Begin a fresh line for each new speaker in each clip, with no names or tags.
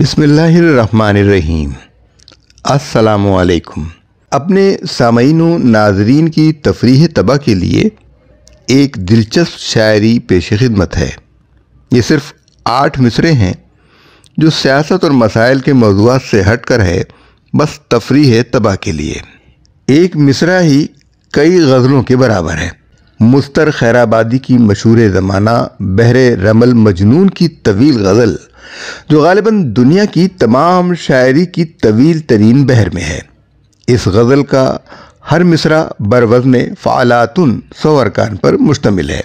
बसमीम असलकुम अपने सामीन नाजरीन की तफ़री तबाह के लिए एक दिलचस्प शायरी पेश खिदमत है ये सिर्फ़ आठ मिसरे हैं जो सियासत और मसाइल के मौजूद से हट कर है बस तफरी तबाह के लिए एक मिसरा ही कई गज़लों के बराबर है मुस्तर खैराबादी की मशहूर ज़माना बहर रमल मजनून की तवील गज़ल जो गालिबा दुनिया की तमाम शायरी की तवील तरीन बहर में है इस गज़ल का हर मिसरा बरवज़न फ़ालातुन सौ अरकान पर मुश्तमिल है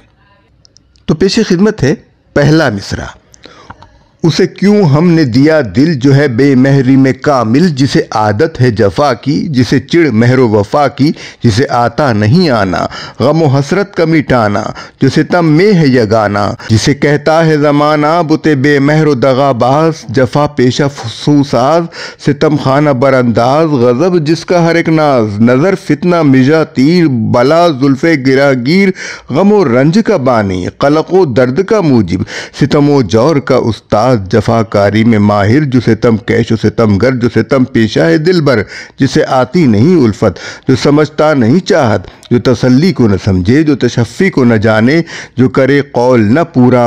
तो पेश खिदमत है पहला मिसरा उसे क्यों हमने दिया दिल जो है बेमहरी में कामिल जिसे आदत है जफा की जिसे चिड़ महर वफा की जिसे आता नहीं आना गम हसरत का मिटाना जो सितम में है यगाना जिसे कहता है ज़माना बुते महरो दगाबाज जफा पेशा फसूसाज सितम खाना बरअंदाज गज़ब जिसका हर एक नाज नज़र फितना मिजा तीर बला जुल्फ़ गिर गम रंज का बानी कलको दर्द का मूजिब सितमो जौर का उस्ताद नाज जफाकारी में माहिर जिसे तम कैश उसे तम गर जिसे तम पेशा है दिल भर जिसे आती नहीं उल्फत जो समझता नहीं चाहत जो तसल्ली को न समझे जो तशफ़ी को न जाने जो करे कौल न पूरा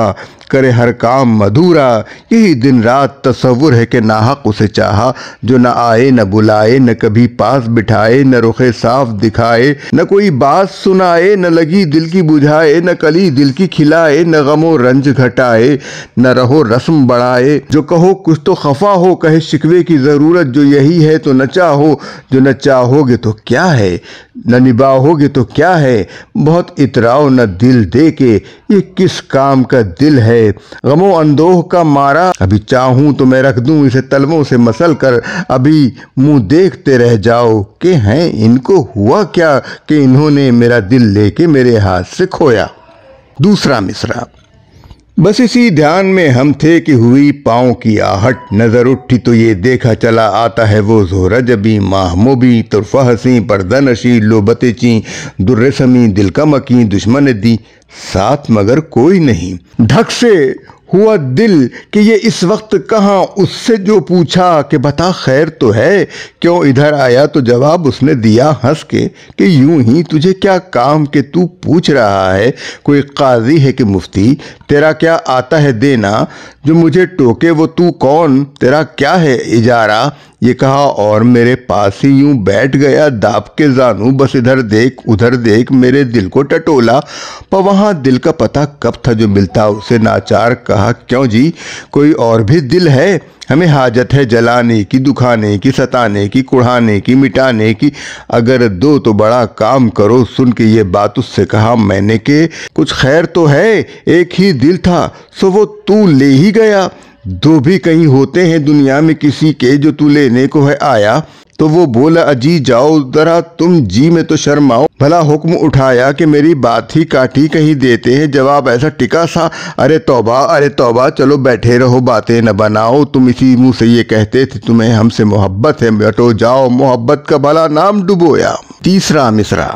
करे हर काम मधुरा यही दिन रात तस्वुर है कि नाहक उसे चाहा जो न आए न बुलाए न कभी पास बिठाए न रुखे साफ दिखाए न कोई बात सुनाए न लगी दिल की बुझाए न कली दिल की खिलाए न गमो रंज घटाए न रहो रस्म बढ़ाए जो कहो कुछ तो खफा हो कहे शिकवे की ज़रूरत जो यही है तो न चाहो जो न चाहोगे तो क्या है न निभाओगे तो क्या है बहुत इतराओ न दिल दे के ये किस काम का दिल है है गमो अंदोह का मारा अभी चाहूं तो मैं रख दूं इसे तलवों से मसल कर अभी मुंह देखते रह जाओ कि हैं इनको हुआ क्या कि इन्होंने मेरा दिल लेके मेरे हाथ से खोया दूसरा मिसरा बस इसी ध्यान में हम थे कि हुई पाओ की आहट नजर उठी तो ये देखा चला आता है वो जोहरजबी माहमुबी तुरफ हसी पर्दनशी लोबतेची दुर्रसमी दिलकमकी दुश्मन दी साथ मगर कोई नहीं ढक से हुआ दिल कि ये इस वक्त कहाँ उससे जो पूछा कि बता खैर तो है क्यों इधर आया तो जवाब उसने दिया हंस के कि यूं ही तुझे क्या काम के तू पूछ रहा है कोई काजी है कि मुफ्ती तेरा क्या आता है देना जो मुझे टोके वो तू कौन तेरा क्या है इजारा ये कहा और मेरे पास ही यूं बैठ गया दाप के जानू बस इधर देख उधर देख मेरे दिल को टटोला पर वहाँ दिल का पता कब था जो मिलता उसे नाचार कहा क्यों जी कोई और भी दिल है हमें हाजत है जलाने की दुखाने की सताने की कुढ़ाने की मिटाने की अगर दो तो बड़ा काम करो सुन के ये बात उससे कहा मैंने के कुछ खैर तो है एक ही दिल था सो वो तू ले ही गया दो भी कहीं होते हैं दुनिया में किसी के जो तू लेने को है आया तो वो बोला अजी जाओ जरा तुम जी में तो शर्माओ भला हुक्म उठाया कि मेरी बात ही काटी कहीं देते हैं जवाब ऐसा टिका सा अरे तौबा अरे तौबा चलो बैठे रहो बातें न बनाओ तुम इसी मुंह से ये कहते थे तुम्हें हमसे मोहब्बत है बटो जाओ मोहब्बत का भला नाम डुबोया तीसरा मिसरा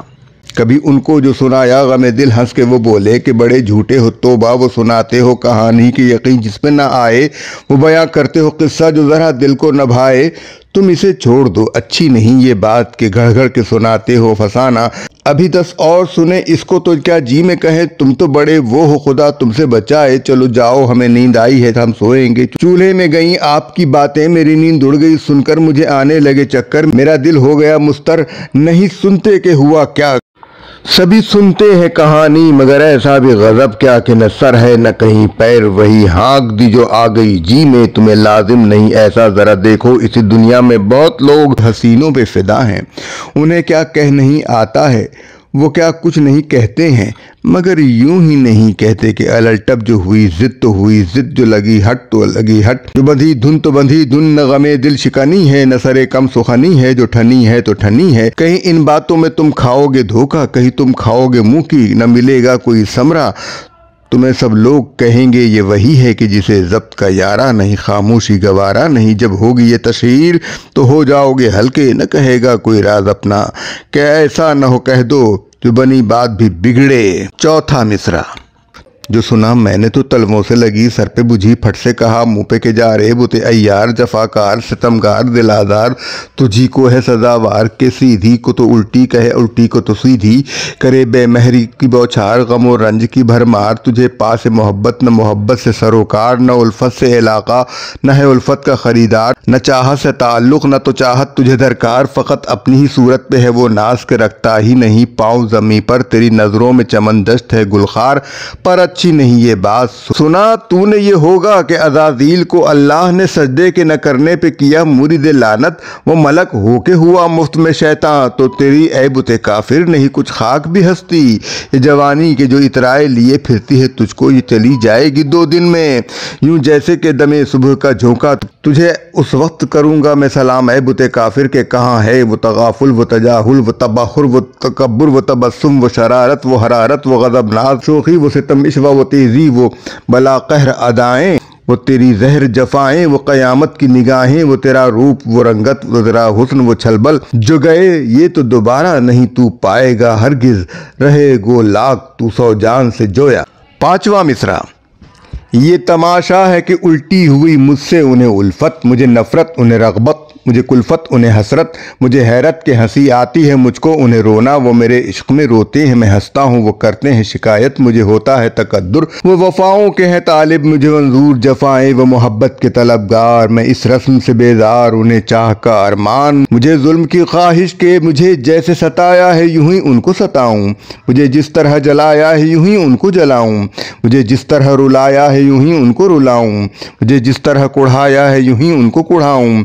कभी उनको जो सुनाया गम दिल हंस के वो बोले कि बड़े झूठे हो तोबा वो सुनाते हो कहानी की यकीन जिसमें ना आए वो बयां करते हो किस्सा जो ज़रा दिल को नभाए तुम इसे छोड़ दो अच्छी नहीं ये बात के घड़ घड़ के सुनाते हो फसाना अभी दस और सुने इसको तो क्या जी में कहे तुम तो बड़े वो हो खुदा तुमसे बचाए चलो जाओ हमें नींद आई है हम सोएंगे चूल्हे में गई आपकी बातें मेरी नींद उड़ गई सुनकर मुझे आने लगे चक्कर मेरा दिल हो गया मुस्तर नहीं सुनते के हुआ क्या सभी सुनते हैं कहानी मगर ऐसा भी गजब क्या कि न सर है न कहीं पैर वही हाँक दी जो आ गई जी में तुम्हें लाजिम नहीं ऐसा जरा देखो इसी दुनिया में बहुत लोग हसीनों पे फिदा हैं उन्हें क्या कह नहीं आता है वो क्या कुछ नहीं कहते हैं मगर यूं ही नहीं कहते कि अलल जो हुई जिद तो हुई जिद जो लगी हट तो लगी हट जो बंधी धुन तो बंधी धुन न गमे दिल शिकानी है न सरे कम सुखानी है जो ठनी है तो ठनी है कहीं इन बातों में तुम खाओगे धोखा कहीं तुम खाओगे मुंह की न मिलेगा कोई समरा तुम्हें सब लोग कहेंगे ये वही है कि जिसे जब्त का यारा नहीं खामोशी गवारा नहीं जब होगी ये तशहर तो हो जाओगे हल्के न कहेगा कोई राज अपना क्या ऐसा न हो कह दो जो बनी बात भी बिगड़े चौथा मिसरा जो सुना मैंने तो तलवों से लगी सर पे बुझी फट से कहा मुँह पे के जा रे बुते अयार जफाकार सितमगार दिलादार तुझी को है सजावार के सीधी को तो उल्टी कहे उल्टी को तो सीधी करे बेमहरी की बौछार गम और रंज की भरमार तुझे पास मोहब्बत न मोहब्बत से सरोकार न उल्फत से इलाका न है उल्फत का ख़रीदार न चाहत से ताल्लुक़ न तो चाहत तुझे दरकार फ़कत अपनी ही सूरत पे है वो नाश के रखता ही नहीं पाँव ज़मी पर तेरी नज़रों में चमन दस्त है गुलखार पर अच्छी नहीं ये बात सुना तूने ये होगा कि अजाजील को अल्लाह ने सजदे के न करने पे किया मुरीद लानत वो मलक होके हुआ मुफ्त में शैतान तो तेरी ऐबुत काफिर नहीं कुछ खाक भी हस्ती ये जवानी के जो इतराए लिए फिरती है तुझको ये चली जाएगी दो दिन में यूं जैसे कि दमे सुबह का झोंका तुझे उस वक्त करूंगा मैं सलाम ऐ बुत काफिर के कहाँ है वो तगाफुल व तजाहुल व तबाहुर व तकबर व तबसम व शरारत व हरारत व गजब नाज शोखी व सितम इश व ज़ुल्म वो तेज़ी वो बला कहर अदाएँ वो तेरी जहर जफाएँ वो क़यामत की निगाहें वो तेरा रूप वो रंगत वो तेरा हुस्न वो छलबल जो गए ये तो दोबारा नहीं तू पाएगा हरगिज़ रहे गो लाख तू सौ जान से जोया पाँचवा मिसरा ये तमाशा है कि उल्टी हुई मुझसे उन्हें उल्फत मुझे नफ़रत उन्हें रगबत मुझे कुलफत उन्हें हसरत मुझे हैरत के हंसी आती है मुझको उन्हें रोना वो मेरे इश्क में रोते हैं मैं हंसता हूँ वो करते हैं शिकायत मुझे होता है तकद्दर वो वफाओं के हैं तालिब मुझे मंजूर जफाए वो मोहब्बत के तलबगार मैं इस रस्म से बेजार उन्हें चाह का अरमान मुझे जुल्म की ख्वाहिश के मुझे जैसे सताया है यूं ही उनको सताऊं मुझे जिस तरह जलाया है यूं ही उनको जलाऊं मुझे जिस तरह रुलाया है यूं ही उनको रुलाऊं मुझे जिस तरह कुढ़ाया है यूं ही उनको कुढ़ाऊं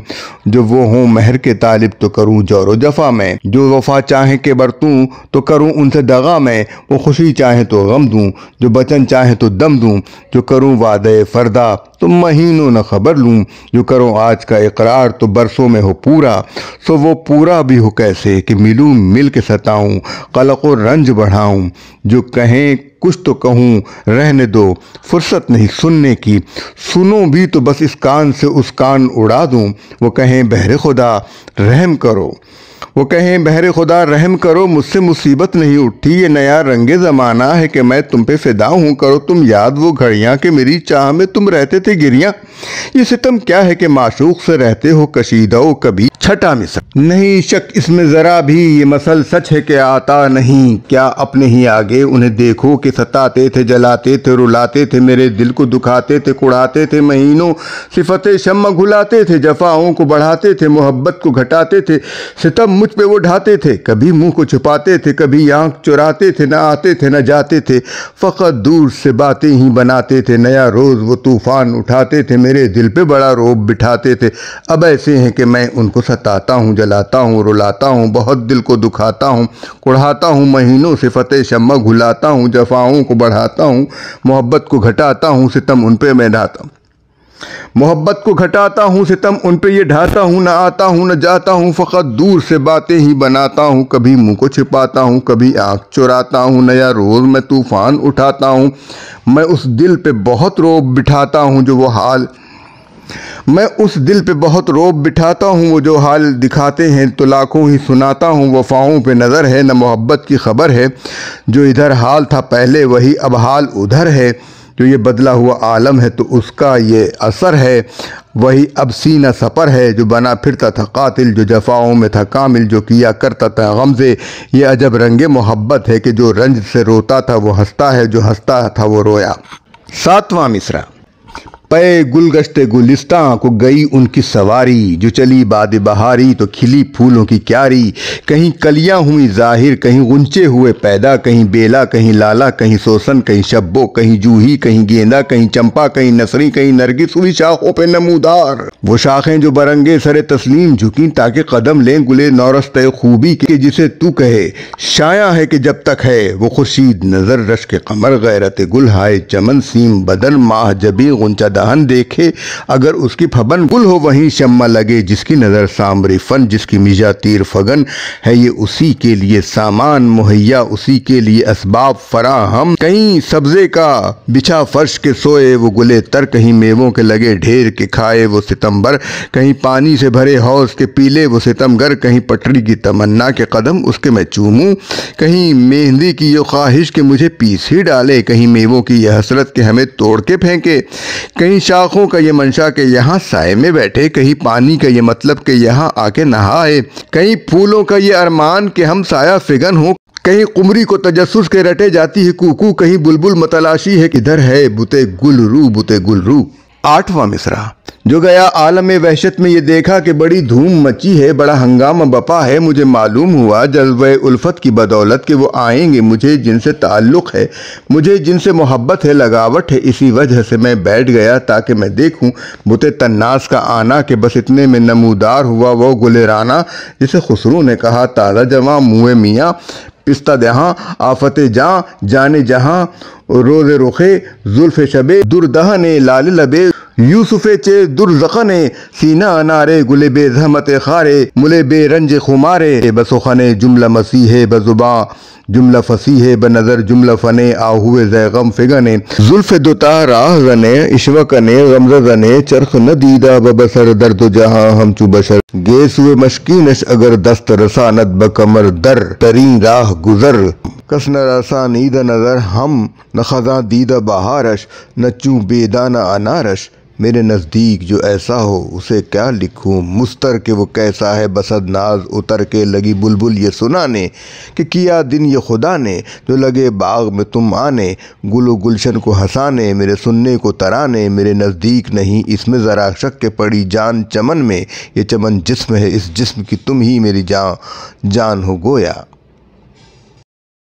जो वो वो हूँ महर के तालिब तो करूँ जोर जफा में जो वफा चाहे के बरतूँ तो करूँ उनसे दगा में वो खुशी चाहे तो गम दूँ जो बचन चाहे तो दम दूँ जो करूँ वादे फरदा तो महीनों न खबर लूँ जो करो आज का इकरार तो बरसों में हो पूरा सो वो पूरा भी हो कैसे कि मिलूँ मिल के सताऊँ कलक व रंज बढ़ाऊँ जो कहें कुछ तो कहूँ रहने दो फुर्सत नहीं सुनने की सुनो भी तो बस इस कान से उस कान उड़ा दूँ वो कहें बहरे खुदा रहम करो वो कहें बहरे खुदा रहम करो मुझसे मुसीबत नहीं उठी ये नया रंगे ज़माना है कि मैं तुम पे फिदा हूँ करो तुम याद वो घड़ियाँ कि मेरी चाह में तुम रहते थे गिरियाँ ये सितम क्या है कि माशूक से रहते हो कशीदा कभी छठा मिसर नहीं शक इसमें ज़रा भी ये मसल सच है कि आता नहीं क्या अपने ही आगे उन्हें देखो कि सताते थे जलाते थे रुलाते थे मेरे दिल को दुखाते थे कुड़ाते थे महीनों सिफत शम घुलाते थे जफाओं को बढ़ाते थे मोहब्बत को घटाते थे सितम मुझ पे वो ढाते थे कभी मुंह को छुपाते थे कभी आँख चुराते थे ना आते थे ना जाते थे फ़कत दूर से बातें ही बनाते थे नया रोज़ वो तूफ़ान उठाते थे मेरे दिल पे बड़ा रोब बिठाते थे अब ऐसे हैं कि मैं उनको सताता हूँ जलाता हूँ रुलाता हूँ बहुत दिल को दुखाता हूँ कुढ़ाता हूँ महीनों से फ़तेह शम्मा घुलाता हूँ जफाओं को बढ़ाता हूँ मोहब्बत को घटाता हूँ सितम उन पर मैं ढाता हूँ मोहब्बत को घटाता हूँ सितम उन पे ये ढाता हूँ ना आता हूँ न जाता हूँ फ़कत दूर से बातें ही बनाता हूँ कभी मुँह को छिपाता हूँ कभी आँख चुराता हूँ नया रोज़ मैं तूफ़ान उठाता हूँ मैं उस दिल पे बहुत रोब बिठाता हूँ जो वो हाल मैं उस दिल पे बहुत रोब बिठाता हूँ वो जो हाल दिखाते हैं तो लाखों ही सुनाता हूँ वफाओं पे नज़र है न मोहब्बत की खबर है जो इधर हाल था पहले वही अब हाल उधर है जो ये बदला हुआ आलम है तो उसका ये असर है वही अब सीना सफ़र है जो बना फिरता था कातिल जो जफाओं में था कामिल जो किया करता था गमज़े ये अजब रंगे मोहब्बत है कि जो रंज से रोता था वो हंसता है जो हंसता था वो रोया सातवां मिसरा गुल गश्ते गुलिस्ता को गई उनकी सवारी जो चली बाद बहारी तो खिली फूलों की क्यारी कहीं कलियां हुई जाहिर कहीं गुंचे हुए पैदा कहीं बेला कहीं लाला कहीं सोसन कहीं शब्बो कहीं जूही कहीं गेंदा कहीं चंपा कहीं नसरी कहीं नरगिस हुई शाखों पे नमूदार वो शाखें जो बरंगे सरे तस्लीम झुकी ताकि कदम लें गुले नौरस्त खूबी के जिसे तू कहे शाया है कि जब तक है वो खुर्शीद नजर रश के कमर गैरत गुल हाय चमन सीम बदन माह जबी गुंचा दाहन देखे अगर उसकी फबन गुल हो वहीं शम्मा लगे जिसकी नज़र सामरी फन जिसकी मिजा तीर फगन है ये उसी के लिए सामान मुहैया उसी के लिए इसबाब फराहम कहीं सब्जे का बिछा फर्श के सोए वो गुले तर कहीं मेवों के लगे ढेर के खाए वो सितम्बर कहीं पानी से भरे हौस के पीले वो सितमगर कहीं पटरी की तमन्ना के कदम उसके मैं चूमूँ कहीं मेहंदी की यो ख्वाहिश के मुझे पीस ही डाले कहीं मेवों की यह हसरत के हमें तोड़ के फेंके कहीं कहीं शाखों का ये मंशा के यहाँ साय में बैठे कहीं पानी का ये मतलब के यहाँ आके नहाए कहीं फूलों का ये अरमान के हम साया फिगन हो कहीं कुमरी को तजस्स के रटे जाती है कुकू कहीं बुलबुल मतलाशी है किधर है बुते गुल रू बुते गुल रू आठवां मिसरा जो गया आलम वहशत में ये देखा कि बड़ी धूम मची है बड़ा हंगामा बपा है मुझे मालूम हुआ जज्ब उल्फत की बदौलत के वो आएंगे मुझे जिनसे ताल्लुक़ है मुझे जिनसे मोहब्बत है लगावट है इसी वजह से मैं बैठ गया ताकि मैं देखूं बुत तन्नास का आना कि बस इतने में नमूदार हुआ वो गुलेराना जिसे खसरू ने कहा ताज़ा जवा मुँह मियाँ पिस्ता दहाँ आफत जहाँ जाने जहाँ रोज़ रुखे जुल्फ़ शबे दुरदह ने लाल लबे यूसुफ चे दुरजख ने सीना नारे गुले बे जहमत खारे मुले बे रंज खुमारे बसुखन जुमला मसीह बजुबा जुमला फसीह ब नज़र जुमला फ़न आहुए जैगम फ़िगने जुल्फ़ दुता राह गने इश्वक ने गमज़ गने चरख न दीदा ब बसर दर्द जहाँ हम चु बशर गेसुए मशकी नश अगर दस्त रसानत ब कमर दर तरीन राह गुजर कसन रसा नीद नज़र हम न खजा दीद बहारश न चूँ बेदाना अनारश मेरे नज़दीक जो ऐसा हो उसे क्या लिखूँ मुस्तर के वो कैसा है बसद नाज उतर के लगी बुलबुल ये सुनाने कि किया दिन ये खुदा ने जो लगे बाग में तुम आने गुल गुलशन को हंसाने मेरे सुनने को तराने मेरे नज़दीक नहीं इसमें ज़रा शक के पड़ी जान चमन में ये चमन जिस्म है इस जिस्म की तुम ही मेरी जान जान हो गोया